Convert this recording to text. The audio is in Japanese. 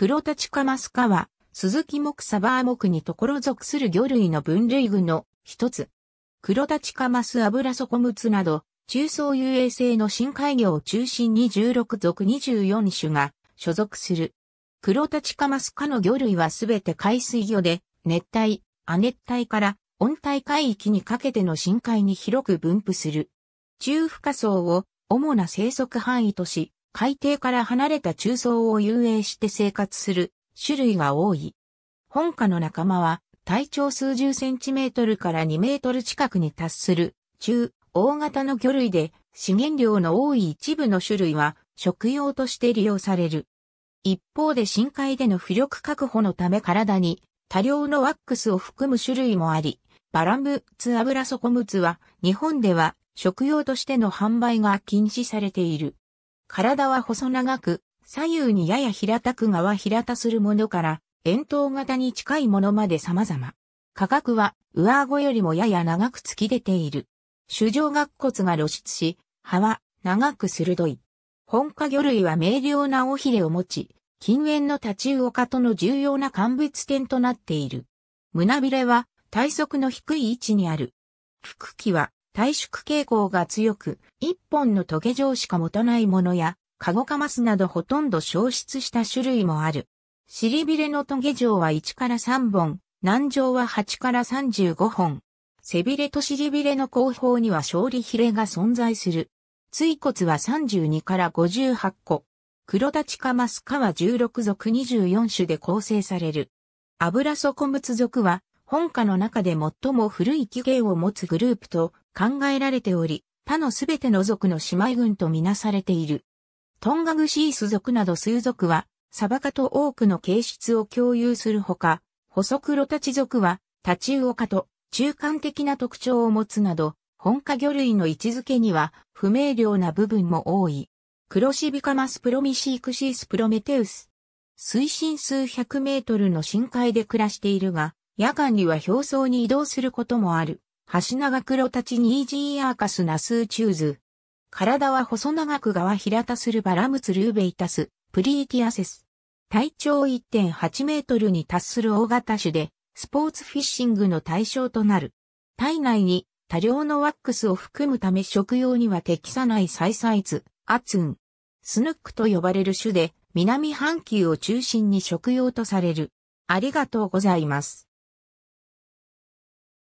黒立ちカマスカは、鈴木木サバー木にところ属する魚類の分類群の一つ。黒立ちカマス油底ムツなど、中層遊泳性の深海魚を中心に16属24種が所属する。黒立ちカマスカの魚類はすべて海水魚で、熱帯、亜熱帯から温帯海域にかけての深海に広く分布する。中深層を主な生息範囲とし、海底から離れた中層を遊泳して生活する種類が多い。本科の仲間は体長数十センチメートルから2メートル近くに達する中大型の魚類で資源量の多い一部の種類は食用として利用される。一方で深海での浮力確保のため体に多量のワックスを含む種類もあり、バラムツアブラソコムツは日本では食用としての販売が禁止されている。体は細長く、左右にやや平たく側平たするものから、円筒型に近いものまで様々。価格は上顎よりもやや長く突き出ている。主上顎骨が露出し、歯は長く鋭い。本科魚類は明瞭な尾ひれを持ち、近縁の立ち魚科との重要な乾物点となっている。胸びれは体側の低い位置にある。腹器は退縮傾向が強く、一本のトゲ状しか持たないものや、カゴカマスなどほとんど消失した種類もある。尻びれのトゲ状は1から3本、南状は8から35本。背びれと尻びれの後方には勝利比例が存在する。椎骨は32から58個。黒立ちカマスカは16属24種で構成される。油底ムツ属は、本家の中で最も古い起源を持つグループと考えられており、他のすべての族の姉妹群とみなされている。トンガグシース族など数族は、サバカと多くの形質を共有するほか、ホソクロタチ族は、タチウオカと中間的な特徴を持つなど、本科魚類の位置づけには不明瞭な部分も多い。クロシビカマスプロミシークシースプロメテウス。水深数百メートルの深海で暮らしているが、夜間には表層に移動することもある。橋長黒立ちにイージーアーカスナスーチューズ。体は細長く側平たするバラムツルーベイタス、プリーティアセス。体長1.8メートルに達する大型種で、スポーツフィッシングの対象となる。体内に多量のワックスを含むため食用には適さないサイサイズ、アツン。スヌックと呼ばれる種で、南半球を中心に食用とされる。ありがとうございます。